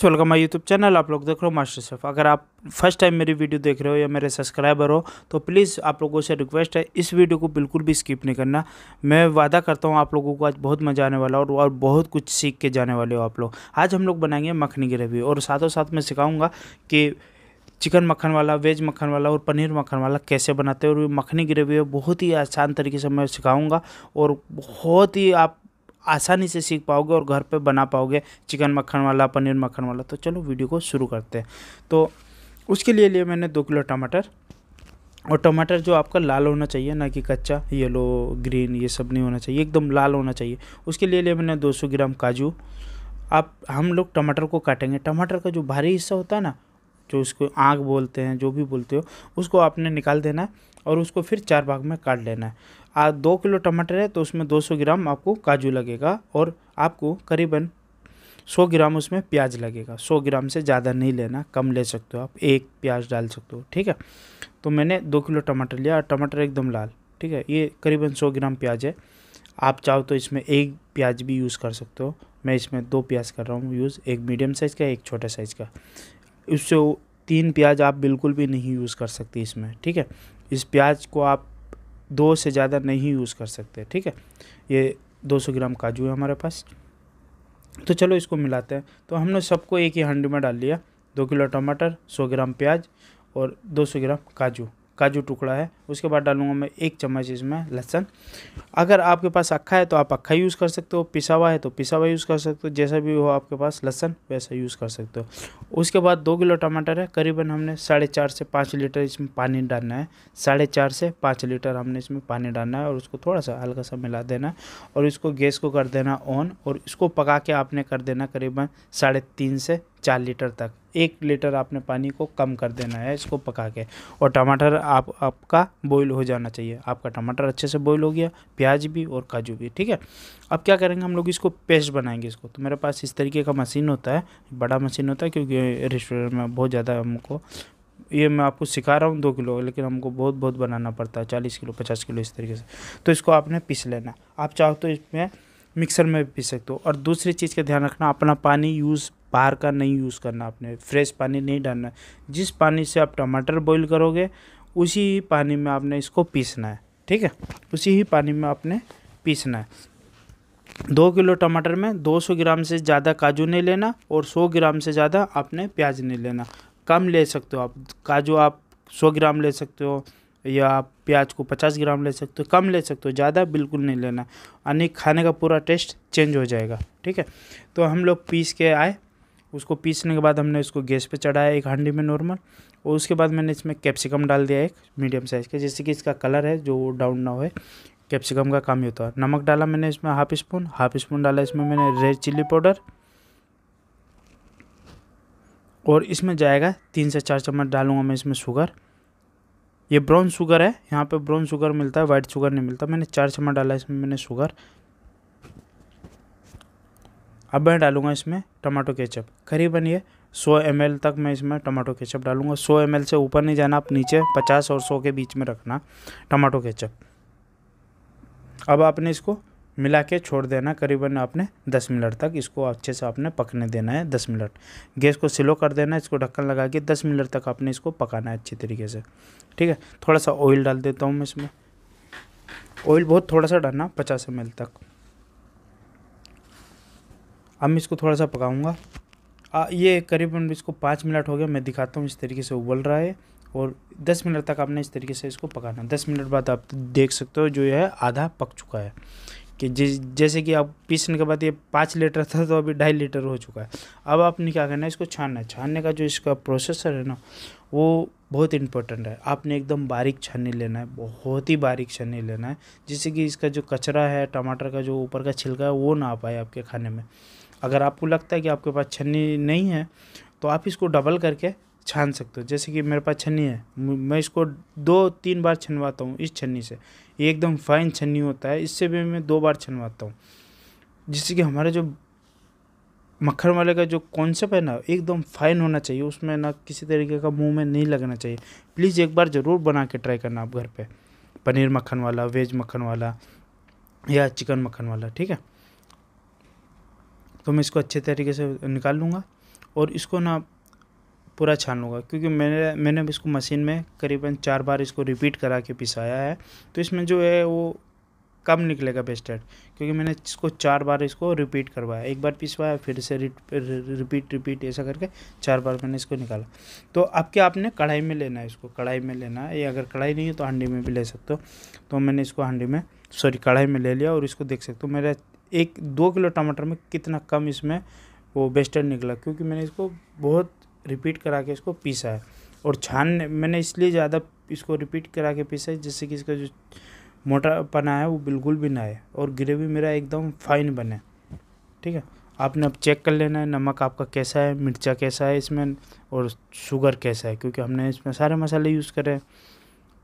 so welcome my YouTube channel आप लोग देख रहे हो मास्टर शेफ अगर आप फर्स्ट टाइम मेरी वीडियो देख रहे हो या मेरे सब्सक्राइबर हो तो प्लीज़ आप लोगों से रिक्वेस्ट है इस वीडियो को बिल्कुल भी स्किप नहीं करना मैं वादा करता हूँ आप लोगों को आज बहुत मज़ा आने वाला और, और बहुत कुछ सीख के जाने वाले हो आप लोग आज हम लोग बनाएंगे मखनी ग्रेवी और साथों साथ मैं सिखाऊँगा कि चिकन मक्खन वाला वेज मक्खन वाला और पनीर मक्खन वाला कैसे बनाते हैं और मखनी ग्रेवी बहुत ही आसान तरीके से मैं सिखाऊँगा और बहुत ही आप आसानी से सीख पाओगे और घर पे बना पाओगे चिकन मक्खन वाला पनीर मक्खन वाला तो चलो वीडियो को शुरू करते हैं तो उसके लिए लिए मैंने दो किलो टमाटर और टमाटर जो आपका लाल होना चाहिए ना कि कच्चा येलो ग्रीन ये सब नहीं होना चाहिए एकदम लाल होना चाहिए उसके लिए लिए मैंने 200 ग्राम काजू आप हम लोग टमाटर को काटेंगे टमाटर का जो भारी हिस्सा होता है ना जो उसको आँख बोलते हैं जो भी बोलते हो उसको आपने निकाल देना है और उसको फिर चार भाग में काट लेना है आज दो किलो टमाटर है तो उसमें 200 ग्राम आपको काजू लगेगा और आपको करीबन 100 ग्राम उसमें प्याज लगेगा 100 ग्राम से ज़्यादा नहीं लेना कम ले सकते हो आप एक प्याज डाल सकते हो ठीक है तो मैंने दो किलो टमाटर लिया और टमाटर एकदम लाल ठीक है ये करीबन सौ ग्राम प्याज है आप चाहो तो इसमें एक प्याज भी यूज़ कर सकते हो मैं इसमें दो प्याज कर रहा हूँ यूज़ एक मीडियम साइज़ का एक छोटा साइज़ का इससे तीन प्याज आप बिल्कुल भी नहीं यूज़ कर सकते इसमें ठीक है इस प्याज को आप दो से ज़्यादा नहीं यूज़ कर सकते ठीक है ये 200 ग्राम काजू है हमारे पास तो चलो इसको मिलाते हैं तो हमने सबको एक ही हांडी में डाल लिया दो किलो टमाटर सौ ग्राम प्याज और 200 ग्राम काजू काजू टुकड़ा है उसके बाद डालूंगा मैं एक चम्मच इसमें लहसन अगर आपके पास अक्खा है तो आप अक्खा यूज़ कर सकते हो पिसा हुआ है तो पिसा हुआ यूज़ कर सकते हो जैसा भी हो आपके पास लहसन वैसा यूज़ कर सकते हो उसके बाद दो किलो टमाटर है करीबन हमने साढ़े चार से पाँच लीटर इसमें पानी डालना है साढ़े चार से पाँच लीटर हमने इसमें पानी डालना है और उसको थोड़ा सा हल्का सा मिला देना है और इसको गैस को कर देना ऑन और इसको पका के आपने कर देना करीबन साढ़े तीन से चार लीटर तक एक लीटर आपने पानी को कम कर देना है इसको पका के और टमाटर आप आपका बॉईल हो जाना चाहिए आपका टमाटर अच्छे से बॉईल हो गया प्याज भी और काजू भी ठीक है अब क्या करेंगे हम लोग इसको पेस्ट बनाएंगे इसको तो मेरे पास इस तरीके का मशीन होता है बड़ा मशीन होता है क्योंकि रेस्टोरेंट में बहुत ज़्यादा हमको ये मैं आपको सिखा रहा हूँ दो किलो लेकिन हमको बहुत बहुत बनाना पड़ता है चालीस किलो पचास किलो इस तरीके से तो इसको आपने पीस लेना आप चाहो तो इसमें मिक्सर में पीस सकते हो और दूसरी चीज़ का ध्यान रखना अपना पानी यूज़ बाहर का नहीं यूज़ करना आपने फ्रेश पानी नहीं डालना जिस पानी से आप टमाटर बॉईल करोगे उसी ही पानी में आपने इसको पीसना है ठीक है उसी ही पानी में आपने पीसना है दो किलो टमाटर में 200 ग्राम से ज़्यादा काजू नहीं लेना और 100 ग्राम से ज़्यादा आपने प्याज नहीं लेना कम ले सकते हो आप काजू आप 100 ग्राम ले सकते हो या आप प्याज को 50 ग्राम ले सकते हो कम ले सकते हो ज़्यादा बिल्कुल नहीं लेना यानी खाने का पूरा टेस्ट चेंज हो जाएगा ठीक है तो हम लोग पीस के आए उसको पीसने के बाद हमने उसको गैस पे चढ़ाया एक हांडी में नॉर्मल और उसके बाद मैंने इसमें कैप्सिकम डाल दिया एक मीडियम साइज़ का जैसे कि इसका कलर है जो डाउन ना हो कैप्सिकम का काम ही होता है नमक डाला मैंने इसमें हाफ स्पून हाफ स्पून डाला इसमें मैंने रेड चिल्ली पाउडर और इसमें जाएगा तीन से चार चम्मच डालूंगा मैं इसमें शुगर ये ब्राउन शुगर है यहाँ पे ब्राउन शुगर मिलता है वाइट शुगर नहीं मिलता मैंने चार चम्मच डाला इसमें मैंने शुगर अब मैं डालूंगा इसमें टमाटो केचप करीबन ये 100 एम तक मैं इसमें टमाटो केचप डालूंगा 100 एम से ऊपर नहीं जाना आप नीचे 50 और 100 के बीच में रखना टमाटो केचप अब आपने इसको मिला के छोड़ देना करीबन आपने 10 मिनट तक इसको अच्छे से आपने पकने देना है 10 मिनट गैस को स्लो कर देना इसको ढक्कन लगा के 10 मिनट तक आपने इसको पकाना है अच्छी तरीके से ठीक है थोड़ा सा ऑयल डाल देता हूँ मैं इसमें ऑयल बहुत थोड़ा सा डालना पचास एम तक अब मैं इसको थोड़ा सा पकाऊंगा ये करीबन इसको पाँच मिनट हो गया मैं दिखाता हूँ इस तरीके से उबल रहा है और दस मिनट तक आपने इस तरीके से इसको पकाना दस मिनट बाद आप देख सकते हो जो है आधा पक चुका है कि जैसे कि आप पीसने के बाद ये पाँच लीटर था तो अभी ढाई लीटर हो चुका है अब आपने क्या करना है इसको छानना है छानने का जो इसका प्रोसेसर है ना वो बहुत इंपॉर्टेंट है आपने एकदम बारीक छानी लेना है बहुत ही बारीक छानी लेना है जिससे कि इसका जो कचरा है टमाटर का जो ऊपर का छिलका है वो ना आ पाए आपके खाने में अगर आपको लगता है कि आपके पास छन्नी नहीं है तो आप इसको डबल करके छान सकते हो जैसे कि मेरे पास छन्नी है मैं इसको दो तीन बार छनवाता हूँ इस छन्नी से ये एकदम फाइन छन्नी होता है इससे भी मैं दो बार छनवाता हूँ जिससे कि हमारे जो मक्खन वाले का जो कॉन्सेप्ट है ना एकदम फाइन होना चाहिए उसमें ना किसी तरीके का मुंह में नहीं लगना चाहिए प्लीज़ एक बार ज़रूर बना के ट्राई करना आप घर पे पनीर मक्खन वाला वेज मक्खन वाला या चिकन मक्खन वाला ठीक है तो मैं इसको अच्छे तरीके से निकाल लूँगा और इसको ना पूरा छान लूँगा क्योंकि मैंने मैंने इसको मशीन में करीबन चार बार इसको रिपीट करा के पिसाया है तो इसमें जो है वो कम निकलेगा बेस्टेड क्योंकि मैंने इसको चार बार इसको रिपीट करवाया एक बार पिसवाया फिर से रिपीट रिपीट ऐसा करके चार बार मैंने इसको निकाला तो अब क्या आपने कढ़ाई में लेना है इसको कढ़ाई में लेना है ये अगर कढ़ाई नहीं है तो हांडी में भी ले सकते हो तो मैंने इसको हांडी में सॉरी कढ़ाई में ले लिया और इसको देख सकते हो मेरा एक दो किलो टमाटर में कितना कम इसमें वो बेस्टर निकला क्योंकि मैंने इसको बहुत रिपीट करा के इसको पीसा है और छानने मैंने इसलिए ज़्यादा इसको रिपीट करा के पीसा है जिससे कि इसका जो मोटा पना है वो बिल्कुल भी ना आए और ग्रेवी मेरा एकदम फाइन बने ठीक है आपने अब चेक कर लेना है नमक आपका कैसा है मिर्चा कैसा है इसमें और शुगर कैसा है क्योंकि हमने इसमें सारे मसाले यूज़ करे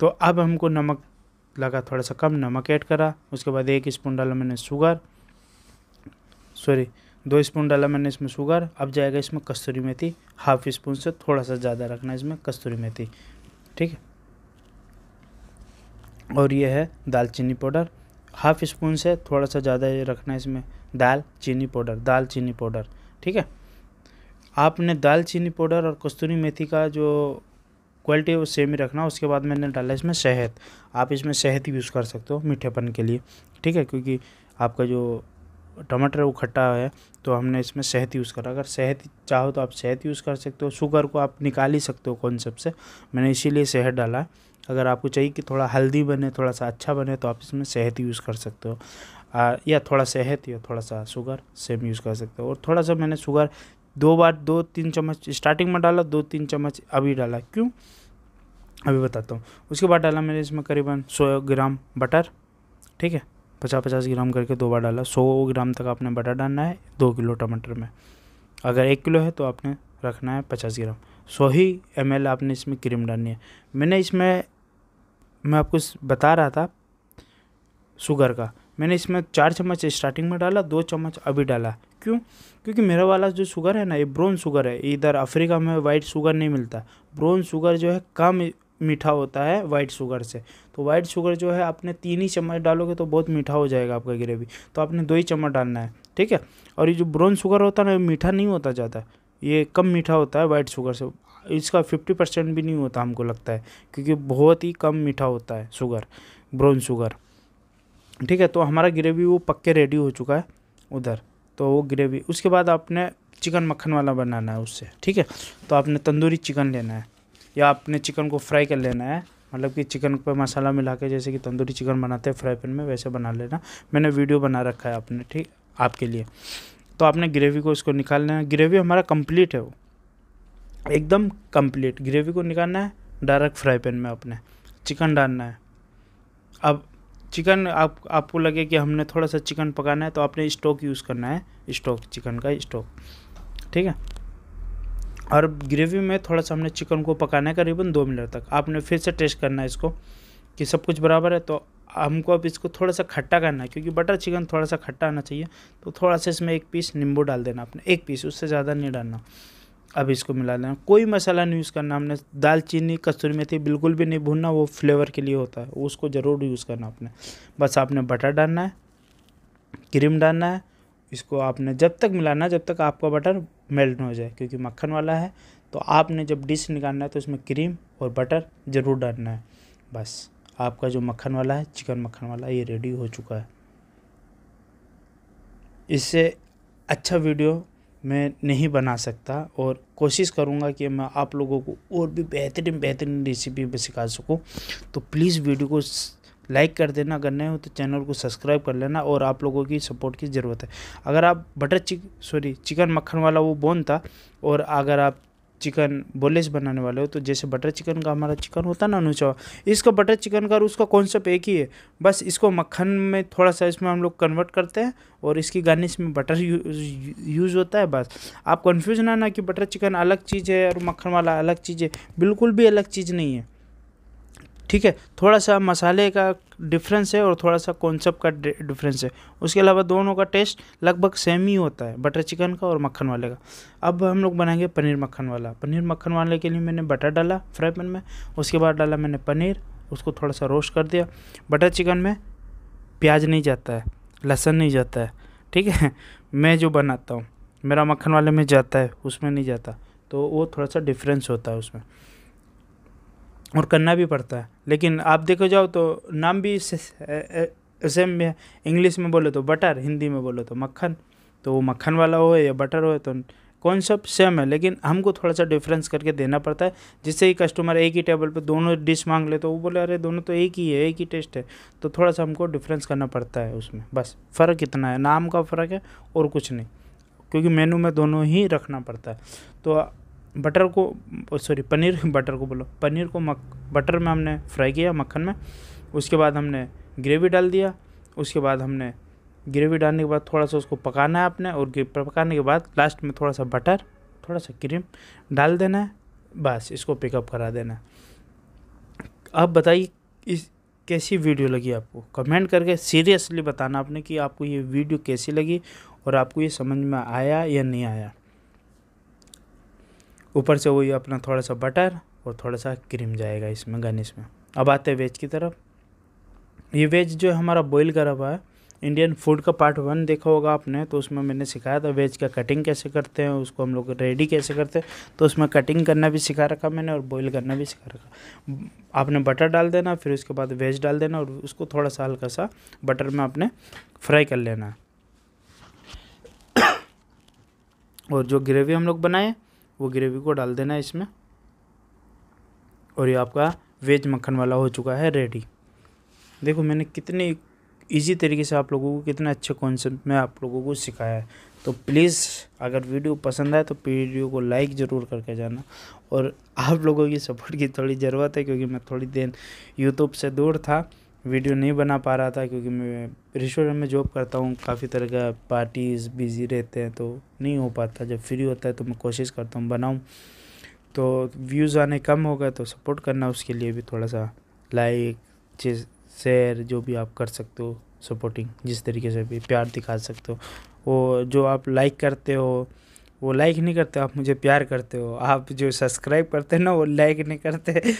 तो अब हमको नमक लगा थोड़ा सा कम नमक ऐड करा उसके बाद एक स्पून डाला मैंने शुगर सॉरी दो स्पून डाला मैंने इसमें शुगर अब जाएगा इसमें कस्तूरी मेथी हाफ स्पून से थोड़ा सा ज़्यादा रखना इसमें कस्तूरी मेथी ठीक है और यह है दालचीनी पाउडर हाफ स्पून से थोड़ा सा ज़्यादा रखना इसमें दाल चीनी पाउडर दाल चीनी पाउडर ठीक है आपने दाल चीनी पाउडर और कस्तूरी मेथी का जो क्वालिटी है वो सेम ही रखना उसके बाद मैंने डाला इसमें शहद आप इसमें शहद यूज़ कर सकते हो मीठेपन के लिए ठीक है क्योंकि आपका जो टमाटर वो खट्टा है तो हमने इसमें शहद यूज़ करा अगर शहद चाहो तो आप शहद यूज़ कर सकते हो शुगर को आप निकाल ही सकते हो कॉन्सेप्ट से मैंने इसीलिए शहद डाला है अगर आपको चाहिए कि थोड़ा हेल्दी बने थोड़ा सा अच्छा बने तो आप इसमें शहद यूज़ कर सकते हो आ, या थोड़ा शहद या थोड़ा सा शुगर सेम यूज़ कर सकते हो और थोड़ा सा मैंने शुगर दो बार दो तीन चम्मच स्टार्टिंग में डाला दो तीन चम्मच अभी डाला क्यों अभी बताता हूँ उसके बाद डाला मैंने इसमें करीबन सौ ग्राम बटर ठीक है पचास पचास ग्राम करके दो बार डाला सौ ग्राम तक आपने बटर डालना है दो किलो टमाटर में अगर एक किलो है तो आपने रखना है पचास ग्राम सौ ही एम आपने इसमें क्रीम डालनी है मैंने इसमें मैं आपको बता रहा था शुगर का मैंने इसमें चार चम्मच स्टार्टिंग में डाला दो चम्मच अभी डाला क्यों क्योंकि मेरा वाला जो शुगर है ना ये ब्राउन शुगर है इधर अफ्रीका में वाइट शुगर नहीं मिलता ब्राउन शुगर जो है कम मीठा होता है वाइट शुगर से तो वाइट शुगर जो है आपने तीन ही चम्मच डालोगे तो बहुत मीठा हो जाएगा आपका ग्रेवी तो आपने दो ही चम्मच डालना है ठीक है और ये जो ब्राउन शुगर होता है ना मीठा नहीं होता ज़्यादा ये कम मीठा होता है वाइट शुगर से इसका फिफ्टी परसेंट भी नहीं होता हमको लगता है क्योंकि बहुत ही कम मीठा होता है शुगर ब्राउन शुगर ठीक है तो हमारा ग्रेवी वो पक्के रेडी हो चुका है उधर तो वो ग्रेवी उसके बाद आपने चिकन मक्खन वाला बनाना है उससे ठीक है तो आपने तंदूरी चिकन लेना है या आपने चिकन को फ्राई कर लेना है मतलब कि चिकन पर मसाला मिला के जैसे कि तंदूरी चिकन बनाते हैं फ्राई पैन में वैसे बना लेना मैंने वीडियो बना रखा है आपने ठीक आपके लिए तो आपने ग्रेवी को इसको निकाल लेना ग्रेवी हमारा कंप्लीट है वो एकदम कंप्लीट ग्रेवी को निकालना है डायरेक्ट फ्राई पैन में आपने चिकन डालना है अब चिकन आप आपको लगे कि हमने थोड़ा सा चिकन पकाना है तो आपने स्टोक यूज़ करना है स्टोक चिकन का स्टोक ठीक है और ग्रेवी में थोड़ा सा हमने चिकन को पकाना है करीबन दो मिनट तक आपने फिर से टेस्ट करना है इसको कि सब कुछ बराबर है तो हमको अब इसको थोड़ा सा खट्टा करना है क्योंकि बटर चिकन थोड़ा सा खट्टा आना चाहिए तो थोड़ा सा इसमें एक पीस नींबू डाल देना आपने एक पीस उससे ज़्यादा नहीं डालना अब इसको मिला देना कोई मसाला नहीं यूज़ करना हमने दालचीनी कस्तूरी मेथी बिल्कुल भी नहीं भूनना वो फ्लेवर के लिए होता है उसको ज़रूर यूज़ करना आपने बस आपने बटर डालना है क्रीम डालना है इसको आपने जब तक मिलाना जब तक आपका बटर मेल्ट हो जाए क्योंकि मक्खन वाला है तो आपने जब डिश निकालना है तो उसमें क्रीम और बटर ज़रूर डालना है बस आपका जो मक्खन वाला है चिकन मक्खन वाला ये रेडी हो चुका है इससे अच्छा वीडियो मैं नहीं बना सकता और कोशिश करूँगा कि मैं आप लोगों को और भी बेहतरीन बेहतरीन रेसिपी सिखा सकूँ तो प्लीज़ वीडियो को लाइक कर देना अगर नहीं हो तो चैनल को सब्सक्राइब कर लेना और आप लोगों की सपोर्ट की ज़रूरत है अगर आप बटर चिक सॉरी चिकन मक्खन वाला वो बोन था और अगर आप चिकन बोलेस बनाने वाले हो तो जैसे बटर चिकन का हमारा चिकन होता ना अनुचा इसका बटर चिकन का उसका कॉन्सेप्ट एक ही है बस इसको मक्खन में थोड़ा सा इसमें हम लोग कन्वर्ट करते हैं और इसकी गार्निश में बटर यू, यूज़ होता है बस आप कन्फ्यूज़ ना ना कि बटर चिकन अलग चीज़ है और मक्खन वाला अलग चीज़ है बिल्कुल भी अलग चीज़ नहीं है ठीक है थोड़ा सा मसाले का डिफरेंस है और थोड़ा सा कॉन्सेप्ट का डिफरेंस है उसके अलावा दोनों का टेस्ट लगभग सेम ही होता है बटर चिकन का और मक्खन वाले का अब हम लोग बनाएंगे पनीर मक्खन वाला पनीर मक्खन वाले के लिए मैंने बटर डाला फ्राई पैन में उसके बाद डाला मैंने पनीर उसको थोड़ा सा रोस्ट कर दिया बटर चिकन में प्याज नहीं जाता है लहसुन नहीं जाता है ठीक है मैं जो बनाता हूँ मेरा मक्खन वाले में जाता है उसमें नहीं जाता तो वो थोड़ा सा डिफरेंस होता है उसमें और करना भी पड़ता है लेकिन आप देखो जाओ तो नाम भी सेम में इंग्लिश में बोले तो बटर हिंदी में बोले तो मक्खन तो वो मक्खन वाला हो या बटर हो तो कॉन्सेप्ट सेम है लेकिन हमको थोड़ा सा डिफरेंस करके देना पड़ता है जिससे कि कस्टमर एक ही टेबल पर दोनों डिश मांग ले तो वो बोले अरे दोनों तो एक ही है एक ही टेस्ट है तो थोड़ा सा हमको डिफरेंस करना पड़ता है उसमें बस फ़र्क इतना है नाम का फ़र्क है और कुछ नहीं क्योंकि मेनू में दोनों ही रखना पड़ता है तो बटर को सॉरी पनीर बटर को बोलो पनीर को मक बटर में हमने फ्राई किया मक्खन में उसके बाद हमने ग्रेवी डाल दिया उसके बाद हमने ग्रेवी डालने के बाद थोड़ा सा उसको पकाना है आपने और पकाने के बाद लास्ट में थोड़ा सा बटर थोड़ा सा क्रीम डाल देना है बस इसको पिकअप करा देना है आप बताइए इस कैसी वीडियो लगी आपको कमेंट करके सीरियसली बताना आपने कि आपको ये वीडियो कैसी लगी और आपको ये समझ में आया या नहीं आया ऊपर से वही अपना थोड़ा सा बटर और थोड़ा सा क्रीम जाएगा इसमें गनिश में अब आते हैं वेज की तरफ ये वेज जो हमारा बॉईल करा हुआ है इंडियन फूड का पार्ट वन देखा होगा आपने तो उसमें मैंने सिखाया था वेज का कटिंग कैसे करते हैं उसको हम लोग रेडी कैसे करते हैं तो उसमें कटिंग करना भी सिखा रखा मैंने और बॉईल करना भी सिखा रखा आपने बटर डाल देना फिर उसके बाद वेज डाल देना और उसको थोड़ा सा हल्का सा बटर में आपने फ्राई कर लेना है और जो ग्रेवी हम लोग बनाए वो ग्रेवी को डाल देना इसमें और ये आपका वेज मक्खन वाला हो चुका है रेडी देखो मैंने कितने इजी तरीके से आप लोगों को कितने अच्छे कॉन्सेप्ट में आप लोगों को सिखाया है तो प्लीज़ अगर वीडियो पसंद आए तो वीडियो को लाइक ज़रूर करके जाना और आप लोगों की सपोर्ट की थोड़ी ज़रूरत है क्योंकि मैं थोड़ी देर यूट्यूब से दूर था वीडियो नहीं बना पा रहा था क्योंकि मैं रेस्टोरेंट में जॉब करता हूँ काफ़ी तरह का पार्टीज़ बिज़ी रहते हैं तो नहीं हो पाता जब फ्री होता है तो मैं कोशिश करता हूँ बनाऊँ तो व्यूज़ आने कम हो गए तो सपोर्ट करना उसके लिए भी थोड़ा सा लाइक शेयर जो भी आप कर सकते हो सपोर्टिंग जिस तरीके से भी प्यार दिखा सकते हो वो जो आप लाइक करते हो वो लाइक नहीं करते आप मुझे प्यार करते हो आप जो सब्सक्राइब करते हैं ना वो लाइक नहीं करते